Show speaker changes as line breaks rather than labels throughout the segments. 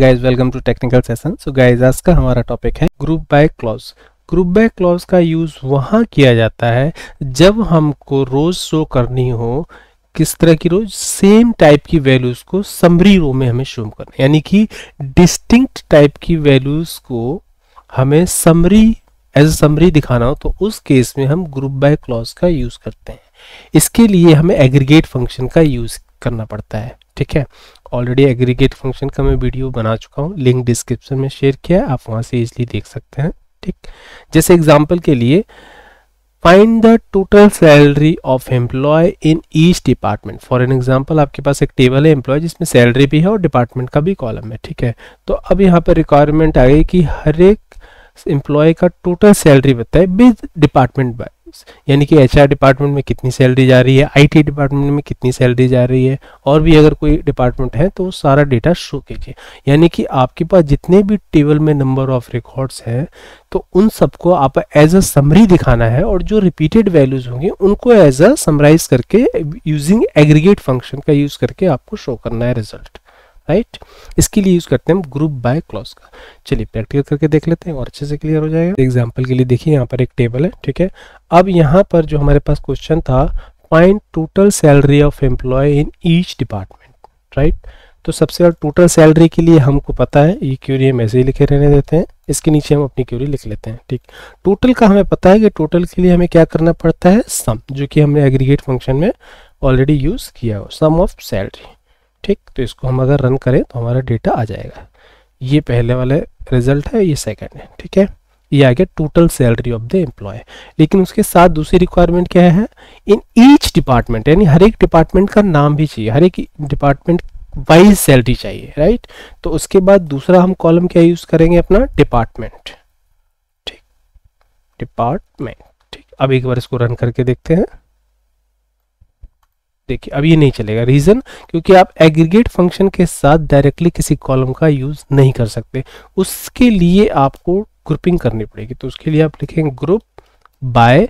guys welcome to technical session so guys आज का हमारा टॉपिक है group by clause group by clause का यूज वहाँ किया जाता है जब हमको रोज शो करनी हो किस तरह की रोज सेम टाइप की वैल्यूज को समरी रो में हमें शो करना यानी कि डिस्टिंक्ट टाइप की वैल्यूज को हमें समरी एज समरी दिखाना हो तो उस केस में हम ग्रुप बाय क्लॉज का यूज करते हैं इसके लिए हमें एग्रीगेट फंक्शन का यूज करना पड़ता है ठीक है ऑलरेडी एग्रीगेट फंक्शन का मैं वीडियो बना चुका हूँ लिंक डिस्क्रिप्शन में शेयर किया है आप वहाँ से इजली देख सकते हैं ठीक जैसे एग्जाम्पल के लिए find the total salary of employee in each department for an example आपके पास एक टेबल है एम्प्लॉय जिसमें सैलरी भी है और डिपार्टमेंट का भी कॉलम है ठीक है तो अब यहाँ पर रिक्वायरमेंट आ गई कि हर एक एम्प्लॉय का टोटल सैलरी बताए विद डिपार्टमेंट बाय पोजीशंस यानी कि एचआर डिपार्टमेंट में कितनी सैलरी जा रही है आईटी डिपार्टमेंट में कितनी सैलरी जा रही है और भी अगर कोई डिपार्टमेंट है तो वो सारा डेटा शो कीजिए यानी कि आपके पास जितने भी टेबल में नंबर ऑफ रिकॉर्ड्स हैं तो उन सबको आप एज अ समरी दिखाना है और जो रिपीटेड वैल्यूज होंगी उनको एज अ समराइज करके यूजिंग एग्रीगेट फंक्शन का यूज करके आपको शो करना है रिजल्ट राइट इसके लिए यूज करते हैं हम ग्रुप बाय क्लॉज का चलिए प्रैक्टिकल करके देख लेते हैं और अच्छे से क्लियर हो जाएगा एग्जाम्पल के लिए देखिए यहाँ पर एक टेबल है ठीक है अब यहाँ पर जो हमारे पास क्वेश्चन था find total salary of employee in each department right तो सबसे पहले टोटल सैलरी के लिए हमको पता है ये क्यूरी हम ऐसे ही लिखे रहने देते हैं इसके नीचे हम अपनी क्यूरी लिख लेते हैं ठीक टोटल का हमें पता है कि टोटल के लिए हमें क्या करना पड़ता है सम जो कि हमने एग्रीगेट फंक्शन में ऑलरेडी यूज़ किया हो सम ऑफ सैलरी ठीक तो इसको हम अगर रन करें तो हमारा डेटा आ जाएगा ये पहले वाले रिजल्ट है ये सेकंड है ठीक है ये आ गया total salary of the employee लेकिन उसके साथ दूसरी रिक्वायरमेंट क्या है इन ईच डिपार्टमेंट यानी हर एक डिपार्टमेंट का नाम भी चाहिए हर एक डिपार्टमेंट वाइज सैलरी चाहिए राइट तो उसके बाद दूसरा हम कॉलम क्या यूज करेंगे अपना डिपार्टमेंट ठीक डिपार्टमेंट ठीक अब एक बार इसको रन करके देखते हैं देखिए अब ये नहीं चलेगा रीज़न क्योंकि आप एग्रीगेट फंक्शन के साथ डायरेक्टली किसी कॉलम का यूज़ नहीं कर सकते उसके लिए आपको ग्रुपिंग करनी पड़ेगी तो उसके लिए आप लिखेंगे ग्रुप बाय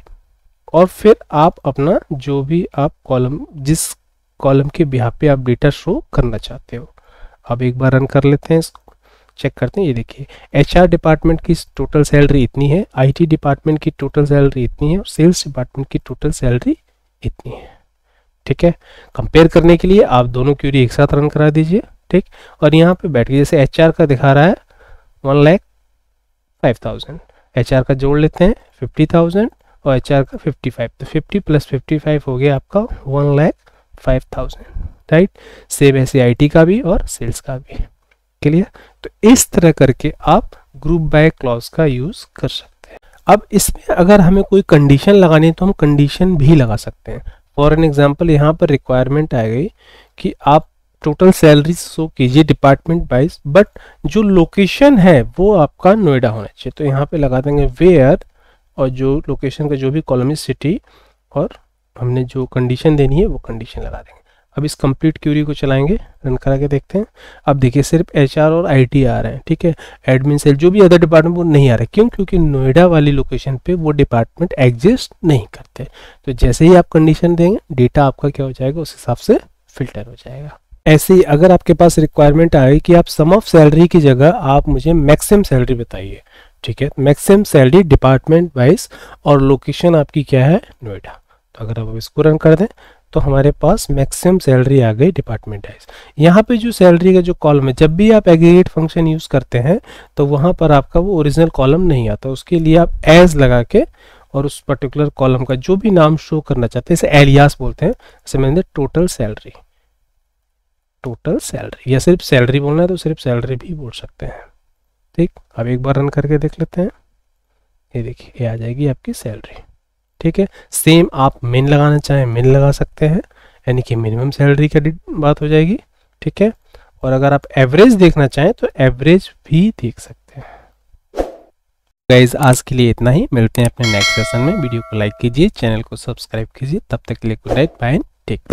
और फिर आप अपना जो भी आप कॉलम जिस कॉलम के बिहार पे आप डेटा शो करना चाहते हो अब एक बार रन कर लेते हैं इसको चेक करते हैं ये देखिए एचआर डिपार्टमेंट की टोटल सैलरी इतनी है आईटी डिपार्टमेंट की टोटल सैलरी इतनी है और सेल्स डिपार्टमेंट की टोटल सैलरी इतनी है ठीक है कंपेयर करने के लिए आप दोनों क्यूरी एक साथ रन करा दीजिए ठीक और यहाँ पे बैठ के जैसे एच का दिखा रहा है one lakh five thousand H का जोड़ लेते हैं फिफ्टी थाउजेंड और एच का फिफ्टी फाइव तो फिफ्टी प्लस फिफ्टी फाइव हो गया आपका one lakh five thousand right same ऐसे आई का भी और सेल्स का भी क्लियर तो इस तरह करके आप ग्रुप बाय क्लॉज का यूज़ कर सकते हैं अब इसमें अगर हमें कोई कंडीशन लगानी है तो हम कंडीशन भी लगा सकते हैं फॉर एन एग्जाम्पल यहाँ पर रिक्वायरमेंट आ गई कि आप टोटल सैलरी शो कीजिए डिपार्टमेंट वाइज बट जो लोकेशन है वो आपका नोएडा होना चाहिए तो यहाँ पे लगा देंगे वेयर और जो लोकेशन का जो भी कॉलोमी सिटी और हमने जो कंडीशन देनी है वो कंडीशन लगा देंगे अब इस कंप्लीट क्यूरी को चलाएंगे रन करा के देखते हैं अब देखिए सिर्फ एच और आई आ रहे हैं ठीक है एडमिन सेल जो भी अदर डिपार्टमेंट वो नहीं आ रहे क्यों क्योंकि नोएडा वाली लोकेशन पे वो डिपार्टमेंट एग्जिस्ट नहीं करते तो जैसे ही आप कंडीशन देंगे डेटा आपका क्या हो जाएगा उस हिसाब से फिल्टर हो जाएगा ऐसे ही अगर आपके पास रिक्वायरमेंट आए कि आप सम ऑफ सैलरी की जगह आप मुझे मैक्सिमम सैलरी बताइए ठीक है मैक्सिमम सैलरी डिपार्टमेंट वाइज और लोकेशन आपकी क्या है नोएडा तो अगर आप इसको रन कर दें तो हमारे पास मैक्सिमम सैलरी आ गई डिपार्टमेंट वाइज यहाँ पे जो सैलरी का जो कॉलम है जब भी आप एग्रीगेट फंक्शन यूज़ करते हैं तो वहां पर आपका वो ओरिजिनल कॉलम नहीं आता उसके लिए आप एज लगा के और उस पर्टिकुलर कॉलम का जो भी नाम शो करना चाहते हैं इसे एलियास बोलते हैं जैसे मैंने टोटल सैलरी टोटल सैलरी या सिर्फ सैलरी बोलना है तो सिर्फ सैलरी भी बोल सकते हैं ठीक अब एक बार रन करके देख लेते हैं ये देखिए ये आ जाएगी आपकी सैलरी ठीक है सेम आप मिन लगाना चाहें मिन लगा सकते हैं यानी कि मिनिमम सैलरी का बात हो जाएगी ठीक है और अगर आप एवरेज देखना चाहें तो एवरेज भी देख सकते हैं गाइज आज के लिए इतना ही मिलते हैं अपने नेक्स्ट सेशन में वीडियो को लाइक कीजिए चैनल को सब्सक्राइब कीजिए तब तक के लिए गुड नाइट बाय टेक